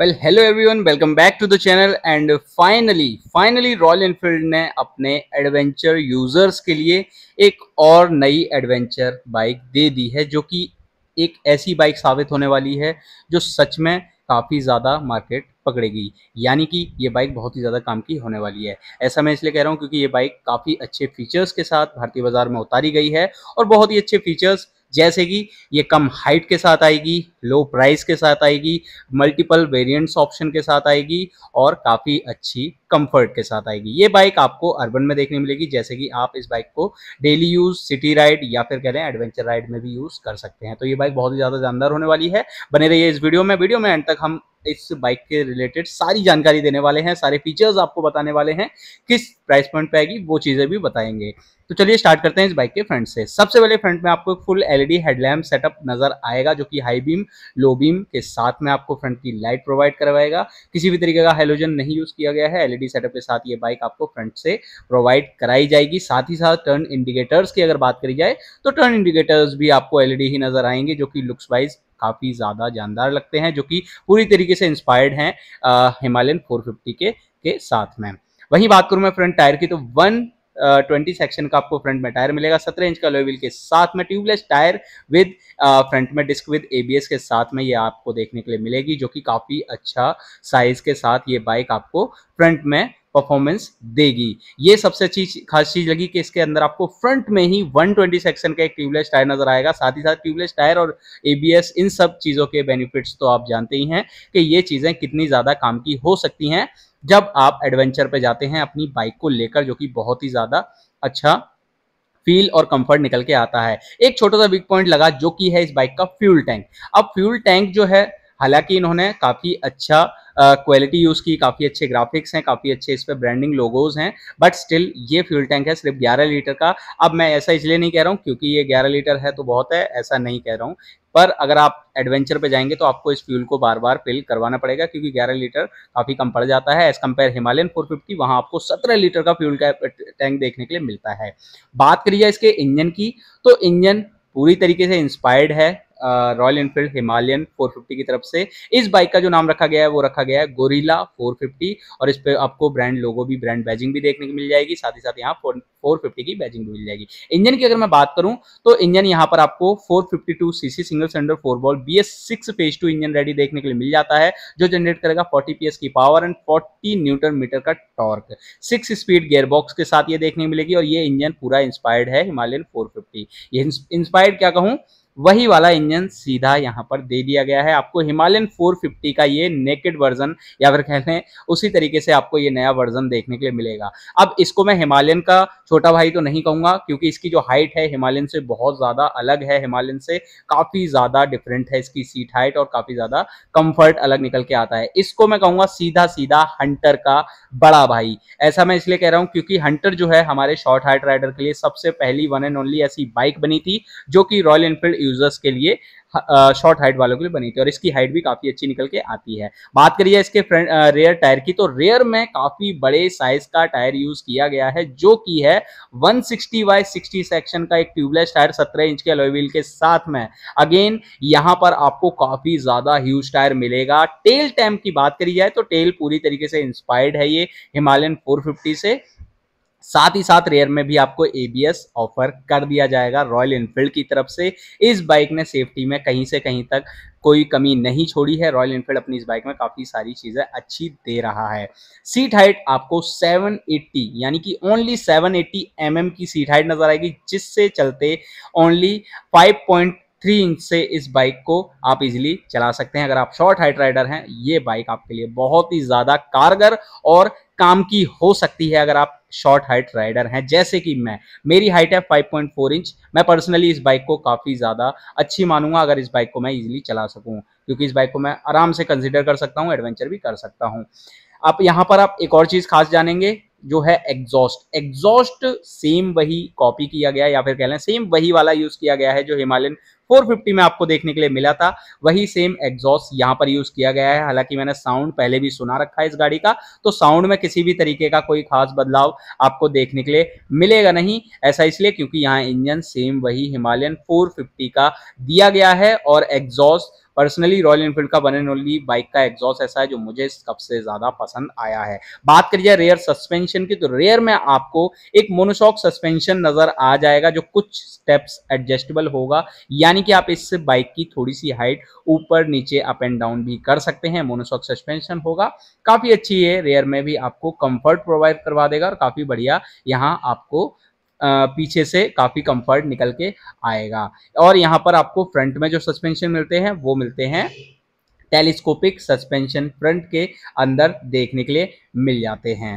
Well hello everyone welcome back to the channel and finally finally Royal Enfield ने अपने adventure users के लिए एक और नई एडवेंचर बाइक दे दी है जो कि एक ऐसी बाइक साबित होने वाली है जो सच में काफ़ी ज़्यादा मार्केट पकड़ेगी यानी कि ये बाइक बहुत ही ज़्यादा काम की होने वाली है ऐसा मैं इसलिए कह रहा हूँ क्योंकि ये बाइक काफ़ी अच्छे फीचर्स के साथ भारतीय बाज़ार में उतारी गई है और बहुत ही अच्छे फीचर्स जैसे कि ये कम हाइट के साथ आएगी लो प्राइस के साथ आएगी मल्टीपल वेरिएंट्स ऑप्शन के साथ आएगी और काफ़ी अच्छी कंफर्ट के साथ आएगी ये बाइक आपको अर्बन में देखने मिलेगी जैसे कि आप इस बाइक को डेली यूज़ सिटी राइड या फिर कह रहे हैं एडवेंचर राइड में भी यूज़ कर सकते हैं तो ये बाइक बहुत ही ज़्यादा जानदार होने वाली है बने रहिए इस वीडियो में वीडियो में एंड तक हम इस बाइक के रिलेटेड सारी जानकारी देने वाले हैं सारे फीचर्स आपको बताने वाले हैं किस प्राइस पॉइंट पे आएगी वो चीज़ें भी बताएंगे तो चलिए स्टार्ट करते हैं इस बाइक के फ्रंट से सबसे पहले फ्रंट में आपको एक फुल एलईडी हेडलैम्प सेटअप नजर आएगा जो कि हाई बीम लो बीम के साथ में आपको फ्रंट की लाइट प्रोवाइड करवाएगा किसी भी तरीके का हेलोजन नहीं यूज किया गया है एलईडी सेटअप के साथ ये बाइक आपको फ्रंट से प्रोवाइड कराई जाएगी साथ ही साथ टर्न इंडिकेटर्स की अगर बात करी जाए तो टर्न इंडिकेटर्स भी आपको एलईडी ही नजर आएंगे जो कि लुक्स वाइज काफ़ी ज़्यादा जानदार लगते हैं जो कि पूरी तरीके से इंस्पायर्ड हैं हिमालयन फोर के के साथ में वहीं बात करूँ मैं फ्रंट टायर की तो वन ट्वेंटी सेक्शन का आपको फ्रंट में टायर मिलेगा सत्रह इंच का लोवेल के साथ में ट्यूबलेस टायर विद फ्रंट में डिस्क विद एबीएस के साथ में ये आपको देखने के लिए मिलेगी जो कि काफ़ी अच्छा साइज़ के साथ ये बाइक आपको फ्रंट में परफॉर्मेंस देगी ये सबसे अच्छी खास चीज लगी कि इसके अंदर आपको फ्रंट में ही 120 सेक्शन का एक ट्यूबलेस टायर नजर आएगा साथ ही साथ ट्यूबलेस टायर और एबीएस इन सब चीज़ों के बेनिफिट्स तो आप जानते ही हैं कि ये चीज़ें कितनी ज़्यादा काम की हो सकती हैं जब आप एडवेंचर पे जाते हैं अपनी बाइक को लेकर जो कि बहुत ही ज़्यादा अच्छा फील और कंफर्ट निकल के आता है एक छोटा सा वीक पॉइंट लगा जो कि है इस बाइक का फ्यूल टैंक अब फ्यूल टैंक जो है हालांकि इन्होंने काफ़ी अच्छा क्वालिटी यूज़ की काफ़ी अच्छे ग्राफिक्स हैं काफ़ी अच्छे इस पर ब्रांडिंग लोगोज हैं बट स्टिल ये फ्यूल टैंक है सिर्फ 11 लीटर का अब मैं ऐसा इसलिए नहीं कह रहा हूँ क्योंकि ये 11 लीटर है तो बहुत है ऐसा नहीं कह रहा हूँ पर अगर आप एडवेंचर पे जाएंगे तो आपको इस फ्यूल को बार बार फिल करवाना पड़ेगा क्योंकि 11 लीटर काफ़ी कम पड़ जाता है एज़ कम्पेयर हिमालयन 450 वहाँ आपको 17 लीटर का फ्यूल का टैंक देखने के लिए मिलता है बात करिए इसके इंजन की तो इंजन पूरी तरीके से इंस्पायर्ड है रॉयल इनफील्ड हिमालयन 450 की तरफ से इस बाइक का जो नाम रखा गया है वो रखा गया है गोरिला 450 और इस पर आपको ब्रांड लोगो भी ब्रांड बैजिंग भी देखने को मिल जाएगी साथ ही साथ यहाँ फोर की बैजिंग भी मिल जाएगी इंजन की अगर मैं बात करूँ तो इंजन यहाँ पर आपको four CC single cylinder four valve B S six two engine ready देखने के लिए मिल जाता है जो जनरेट करेगा फोर्टी पी की power and forty newton metre का टॉर्क सिक्स स्पीड गेयरबॉक्स के साथ ये देखने को मिलेगी और ये इंजन पूरा इंस्पायर्ड है हिमालयन 450 ये इंस्पायर्ड क्या कहूँ वही वाला इंजन सीधा यहाँ पर दे दिया गया है आपको हिमालयन 450 का ये नेकेड वर्जन या फिर कहते हैं उसी तरीके से आपको ये नया वर्जन देखने के लिए मिलेगा अब इसको मैं हिमालयन का छोटा भाई तो नहीं कहूंगा क्योंकि इसकी जो हाइट है हिमालयन से बहुत ज़्यादा अलग है हिमालयन से काफ़ी ज़्यादा डिफरेंट है इसकी सीट हाइट और काफ़ी ज़्यादा कंफर्ट अलग निकल के आता है इसको मैं कहूंगा सीधा सीधा हंटर का बड़ा भाई ऐसा मैं इसलिए कह रहा हूं क्योंकि हंटर जो है हमारे शॉर्ट हाइट राइडर के लिए सबसे पहली वन एंड ओनली ऐसी बाइक बनी थी जो कि रॉयल एनफील्ड यूजर्स के लिए शॉर्ट हाइट वालों के लिए बनी थी और इसकी हाइट भी काफ़ी अच्छी निकल के आती है बात करिए इसके फ्रंट रेयर टायर की तो रेयर में काफ़ी बड़े साइज का टायर यूज़ किया गया है जो कि है 160 सिक्सटी बाई सिक्सटी सेक्शन का एक ट्यूबलेस टायर 17 इंच के अलोवील के साथ में अगेन यहां पर आपको काफ़ी ज़्यादा ह्यूज टायर मिलेगा टेल टैम की बात करी जाए तो टेल पूरी तरीके से इंस्पायर्ड है ये हिमालयन फोर से साथ ही साथ रेयर में भी आपको एबीएस ऑफर कर दिया जाएगा रॉयल इनफील्ड की तरफ से इस बाइक ने सेफ्टी में कहीं से कहीं तक कोई कमी नहीं छोड़ी है रॉयल इनफील्ड अपनी इस बाइक में काफ़ी सारी चीज़ें अच्छी दे रहा है सीट हाइट आपको 780 यानी कि ओनली 780 एट्टी mm की सीट हाइट नज़र आएगी जिससे चलते ओनली 5. थ्री इंच से इस बाइक को आप इजीली चला सकते हैं अगर आप शॉर्ट हाइट राइडर हैं ये बाइक आपके लिए बहुत ही ज़्यादा कारगर और काम की हो सकती है अगर आप शॉर्ट हाइट राइडर हैं जैसे कि मैं मेरी हाइट है 5.4 इंच मैं पर्सनली इस बाइक को काफ़ी ज़्यादा अच्छी मानूंगा अगर इस बाइक को मैं इजीली चला सकूं क्योंकि इस बाइक को मैं आराम से कंसिडर कर सकता हूं एडवेंचर भी कर सकता हूं आप यहां पर आप एक और चीज़ खास जानेंगे जो है एग्जॉस्ट एग्जॉस्ट सेम वही कॉपी किया गया या फिर कह लें सेम वही वाला यूज़ किया गया है जो हिमालयन 450 में आपको देखने के लिए मिला था वही सेम एग्जॉस्ट यहाँ पर यूज किया गया है हालांकि मैंने साउंड पहले भी सुना रखा है इस गाड़ी का तो साउंड में किसी भी तरीके का कोई खास बदलाव आपको देखने के लिए मिलेगा नहीं ऐसा इसलिए क्योंकि यहाँ इंजन सेम वही हिमालयन 450 का दिया गया है और एग्जॉस्ट पर्सनली रॉयल इनफील्ड का वन एंड ओनली बाइक का एग्जॉस्ट ऐसा है जो मुझे सबसे ज़्यादा पसंद आया है बात करिए रेयर सस्पेंशन की तो रेयर में आपको एक मोनोशॉक सस्पेंशन नज़र आ जाएगा जो कुछ स्टेप्स एडजस्टेबल होगा यानी कि आप इस बाइक की थोड़ी सी हाइट ऊपर नीचे अप एंड डाउन भी कर सकते हैं मोनोशॉक सस्पेंशन होगा काफ़ी अच्छी है रेयर में भी आपको कंफर्ट प्रोवाइड करवा देगा और काफ़ी बढ़िया यहाँ आपको पीछे से काफ़ी कंफर्ट निकल के आएगा और यहाँ पर आपको फ्रंट में जो सस्पेंशन मिलते हैं वो मिलते हैं टेलीस्कोपिक सस्पेंशन फ्रंट के अंदर देखने के लिए मिल जाते हैं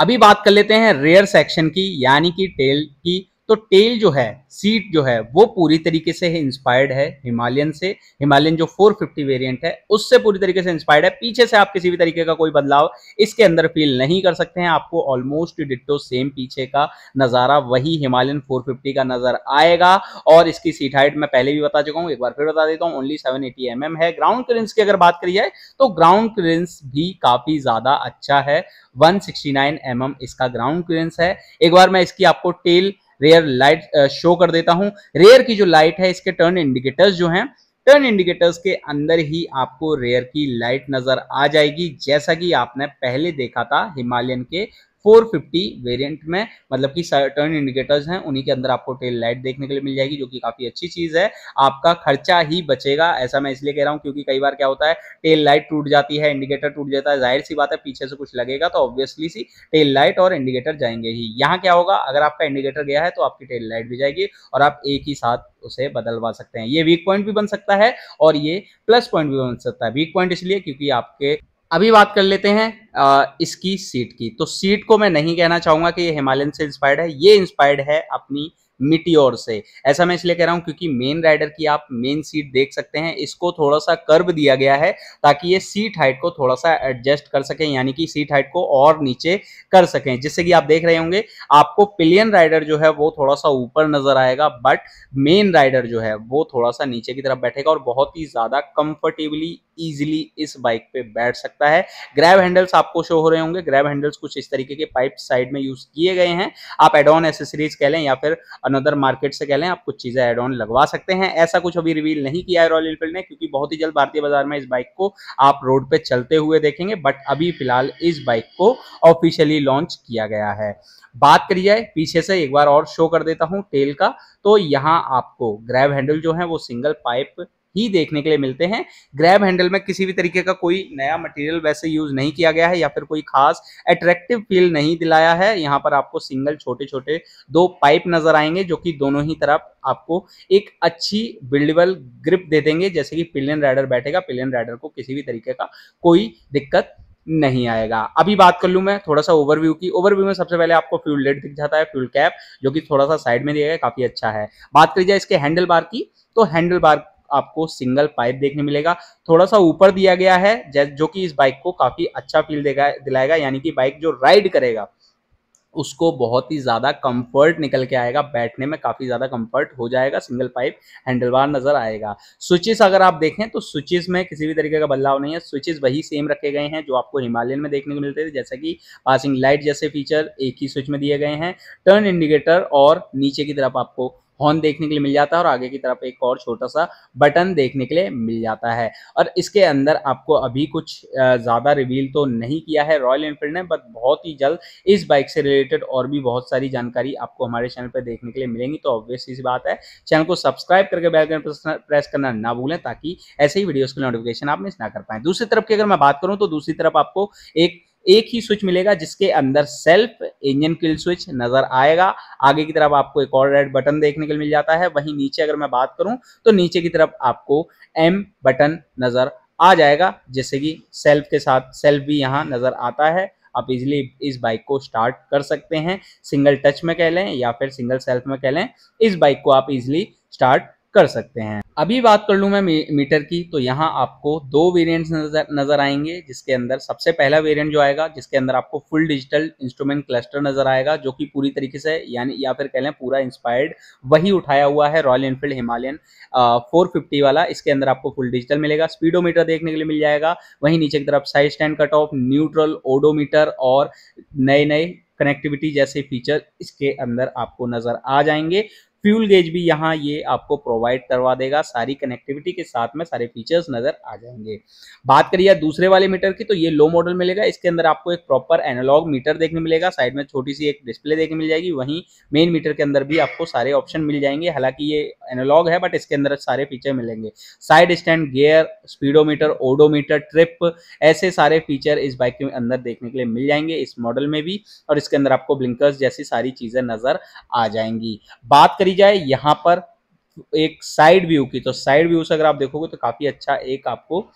अभी बात कर लेते हैं रेयर सेक्शन की यानी कि टेल की तो टेल जो है सीट जो है वो पूरी तरीके से इंस्पायर्ड है हिमालयन से हिमालयन जो 450 वेरिएंट है उससे पूरी तरीके से इंस्पायर्ड है पीछे से आप किसी भी तरीके का कोई बदलाव इसके अंदर फील नहीं कर सकते हैं आपको ऑलमोस्ट डिट्टो सेम पीछे का नज़ारा वही हिमालयन 450 का नज़र आएगा और इसकी सीट हाइट मैं पहले भी बता चुका हूँ एक बार फिर बता देता हूँ ओनली सेवन एटी mm है ग्राउंड क्लियरेंस की अगर बात करी जाए तो ग्राउंड क्लियरेंस भी काफ़ी ज़्यादा अच्छा है 169 mm इसका ग्राउंड क्लियरेंस है एक बार मैं इसकी आपको टेल रेयर लाइट शो कर देता हूं रेयर की जो लाइट है इसके टर्न इंडिकेटर्स जो हैं टर्न इंडिकेटर्स के अंदर ही आपको रेयर की लाइट नजर आ जाएगी जैसा कि आपने पहले देखा था हिमालयन के 450 वेरिएंट में मतलब कि टर्न इंडिकेटर्स हैं उन्हीं के अंदर आपको टेल लाइट देखने के लिए मिल जाएगी जो कि काफी अच्छी चीज है आपका खर्चा ही बचेगा ऐसा मैं इसलिए कह रहा हूँ क्योंकि कई बार क्या होता है टेल लाइट टूट जाती है इंडिकेटर टूट जाता है जाहिर सी बात है पीछे से कुछ लगेगा तो ऑब्वियसली सी टेल लाइट और इंडिकेटर जाएंगे ही यहाँ क्या होगा अगर आपका इंडिकेटर गया है तो आपकी टेल लाइट भी जाएगी और आप एक ही साथ उसे बदलवा सकते हैं ये वीक पॉइंट भी बन सकता है और ये प्लस पॉइंट भी बन सकता है वीक पॉइंट इसलिए क्योंकि आपके अभी बात कर लेते हैं आ, इसकी सीट की तो सीट को मैं नहीं कहना चाहूंगा कि ये हिमालयन से इंस्पायर्ड है ये इंस्पायर्ड है अपनी मिटियोर से ऐसा मैं इसलिए कह रहा हूँ क्योंकि मेन राइडर की आप मेन सीट देख सकते हैं इसको थोड़ा सा कर्व दिया गया है ताकि ये सीट हाइट को थोड़ा सा एडजस्ट कर सकें यानी कि सीट हाइट को और नीचे कर सकें जिससे कि आप देख रहे होंगे आपको पिलियन राइडर जो है वो थोड़ा सा ऊपर नजर आएगा बट मेन राइडर जो है वो थोड़ा सा नीचे की तरफ बैठेगा और बहुत ही ज्यादा कंफर्टेबली इजिली इस बाइक पे बैठ सकता है ग्रैब हैंडल्स आपको शो हो रहे होंगे ग्रैब हैंडल्स कुछ इस तरीके के पाइप साइड में यूज किए गए हैं आप एड ऑन एसेसरीज कह लें या फिर अनदर मार्केट से कह लें आप कुछ चीजें एड ऑन लगवा सकते हैं ऐसा कुछ अभी रिवील नहीं किया है रॉयल इनफील्ड ने क्योंकि बहुत ही जल्द भारतीय बाजार में इस बाइक को आप रोड पे चलते हुए देखेंगे बट अभी फिलहाल इस बाइक को ऑफिशियली लॉन्च किया गया है बात करी जाए पीछे से एक बार और शो कर देता हूं टेल का तो यहां आपको ग्रैब हैंडल जो है वो सिंगल पाइप ही देखने के लिए मिलते हैं ग्रैब हैंडल में किसी भी तरीके का कोई नया मटेरियल वैसे यूज नहीं किया गया है या फिर कोई खास अट्रैक्टिव फील नहीं दिलाया है यहाँ पर आपको सिंगल छोटे छोटे दो पाइप नजर आएंगे जो कि दोनों ही तरफ आपको एक अच्छी बिल्डेबल ग्रिप दे देंगे जैसे कि पिलियन राइडर बैठेगा पिलियन राइडर को किसी भी तरीके का कोई दिक्कत नहीं आएगा अभी बात कर लूँ मैं थोड़ा सा ओवरव्यू की ओवरव्यू में सबसे पहले आपको फ्यूल लेट दिख जाता है फ्यूल कैप जो कि थोड़ा सा साइड में दिया गया काफ़ी अच्छा है बात करी जाए इसके हैंडल बार की तो हैंडल बार आपको सिंगल पाइप देखने मिलेगा थोड़ा सा ऊपर दिया गया है जो कि इस बाइक को काफी अच्छा फील देगा दिलाएगा यानी कि बाइक जो राइड करेगा उसको बहुत ही ज़्यादा कंफर्ट निकल के आएगा बैठने में काफ़ी ज़्यादा कंफर्ट हो जाएगा सिंगल पाइप हैंडल बार नज़र आएगा स्विचेस अगर आप देखें तो स्विचेस में किसी भी तरीके का बदलाव नहीं है स्विचेस वही सेम रखे गए हैं जो आपको हिमालयन में देखने को मिलते थे जैसे कि पासिंग लाइट जैसे फीचर एक ही स्विच में दिए गए हैं टर्न इंडिकेटर और नीचे की तरफ आपको हॉर्न देखने के लिए मिल जाता है और आगे की तरफ एक और छोटा सा बटन देखने के लिए मिल जाता है और इसके अंदर आपको अभी कुछ ज़्यादा रिवील तो नहीं किया है रॉयल इनफील्ड ने बट बहुत ही जल्द इस बाइक से रिलेटेड और भी बहुत सारी जानकारी आपको हमारे चैनल पर देखने के लिए मिलेंगी तो ऑब्वियस इस बात है चैनल को सब्सक्राइब करके बेलकन प्रेस करना ना भूलें ताकि ऐसे ही वीडियोज़ के नोटिफिकेशन आप मिस ना कर पाएँ दूसरी तरफ की अगर मैं बात करूँ तो दूसरी तरफ आपको एक एक ही स्विच मिलेगा जिसके अंदर सेल्फ इंजन किल स्विच नजर आएगा आगे की तरफ आपको एक और रेड बटन देखने के लिए मिल जाता है वहीं नीचे अगर मैं बात करूं तो नीचे की तरफ आपको एम बटन नजर आ जाएगा जैसे कि सेल्फ के साथ सेल्फ भी यहाँ नजर आता है आप इजिली इस बाइक को स्टार्ट कर सकते हैं सिंगल टच में कह लें या फिर सिंगल सेल्फ में कह लें इस बाइक को आप इजिली स्टार्ट कर सकते हैं अभी बात कर लूँ मैं मीटर की तो यहाँ आपको दो वेरिएंट्स नजर नजर आएंगे जिसके अंदर सबसे पहला वेरिएंट जो आएगा जिसके अंदर आपको फुल डिजिटल इंस्ट्रूमेंट क्लस्टर नजर आएगा जो कि पूरी तरीके से यानी या फिर कह लें पूरा इंस्पायर्ड वही उठाया हुआ है रॉयल इनफील्ड हिमालयन फोर वाला इसके अंदर आपको फुल डिजिटल मिलेगा स्पीडोमीटर देखने के लिए मिल जाएगा वहीं नीचे की तरफ side stand cut off neutral odometer और नए नए कनेक्टिविटी जैसे फीचर इसके अंदर आपको नज़र आ जाएंगे फ्यूल गेज भी यहाँ ये आपको प्रोवाइड करवा देगा सारी कनेक्टिविटी के साथ में सारे फीचर्स नजर आ जाएंगे बात करिए दूसरे वाले मीटर की तो ये लो मॉडल मिलेगा इसके अंदर आपको एक प्रॉपर एनालॉग मीटर देखने मिलेगा साइड में छोटी सी एक डिस्प्ले देखने मिल जाएगी वहीं मेन मीटर के अंदर भी आपको सारे ऑप्शन मिल जाएंगे हालांकि ये एनालॉग है बट इसके अंदर सारे फीचर मिलेंगे side stand gear speedometer odometer trip ऐसे सारे फीचर इस बाइक के अंदर देखने के लिए मिल जाएंगे इस मॉडल में भी और इसके अंदर आपको ब्लिंकर्स जैसी सारी चीजें नजर आ जाएंगी बात करिए चली जाए यहाँ पर एक साइड व्यू की तो साइड व्यू से अगर आप देखोगे तो काफ़ी अच्छा एक आपको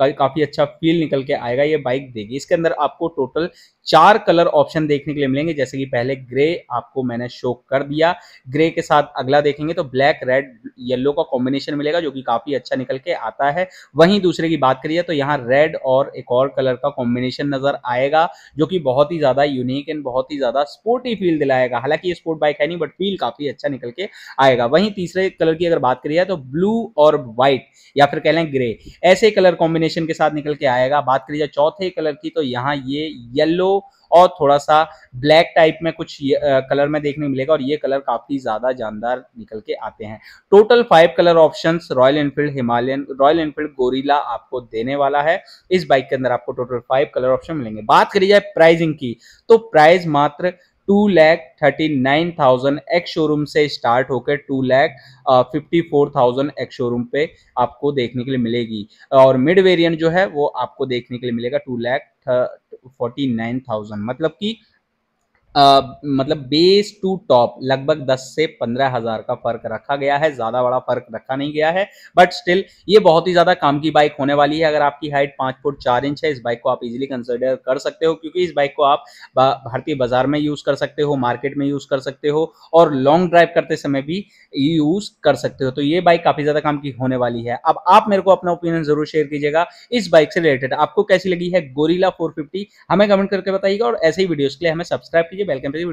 का, काफ़ी अच्छा फील निकल के आएगा ये बाइक देगी इसके अंदर आपको टोटल चार कलर ऑप्शन देखने के लिए मिलेंगे जैसे कि पहले ग्रे आपको मैंने शो कर दिया ग्रे के साथ अगला देखेंगे तो ब्लैक रेड येलो का कॉम्बिनेशन मिलेगा जो कि काफ़ी अच्छा निकल के आता है वहीं दूसरे की बात करिए तो यहाँ रेड और एक और कलर का कॉम्बिनेशन नज़र आएगा जो कि बहुत ही ज़्यादा यूनिक एंड बहुत ही ज़्यादा स्पोर्टी फील दिलाएगा हालांकि ये स्पोर्ट बाइक है नहीं बट फील काफ़ी अच्छा निकल के आएगा वहीं तीसरे कलर की अगर बात करिए तो ब्लू और वाइट या फिर कह लें ग्रे ऐसे कलर कॉम्बिनेशन कॉम्बिनेशन के साथ निकल के आएगा बात करी जाए चौथे कलर की तो यहाँ ये येलो और थोड़ा सा ब्लैक टाइप में कुछ कलर में देखने मिलेगा और ये कलर काफ़ी ज़्यादा जानदार निकल के आते हैं total five colour options Royal Enfield Himalayan Royal Enfield Guerrilla आपको देने वाला है इस बाइक के अंदर आपको टोटल फाइव कलर ऑप्शन मिलेंगे बात करी जाए प्राइजिंग की तो प्राइस मात्र two lakh thirty nine thousand ex showroom से स्टार्ट होकर two lakh fifty four thousand ex showroom पे आपको देखने के लिए मिलेगी और मिड वेरिएंट जो है वो आपको देखने के लिए मिलेगा two lakh forty nine thousand मतलब कि मतलब बेस टू टॉप लगभग 10 से पंद्रह हजार का फर्क रखा गया है ज्यादा बड़ा फर्क रखा नहीं गया है बट स्टिल ये बहुत ही ज्यादा काम की बाइक होने वाली है अगर आपकी हाइट पांच फुट चार इंच है इस बाइक को आप इजिली कंसिडर कर सकते हो क्योंकि इस बाइक को आप भारतीय बाजार में यूज कर सकते हो मार्केट में यूज कर सकते हो और लॉन्ग ड्राइव करते समय भी यूज कर सकते हो तो ये बाइक काफी ज्यादा काम की होने वाली है अब आप मेरे को अपना ओपिनियन जरूर शेयर कीजिएगा इस बाइक से रिलेटेड आपको कैसी लगी है गोरीला फोर हमें कमेंट करके बताइएगा और ऐसे ही वीडियोज के लिए हमें सब्सक्राइब कीजिए वेलकम टू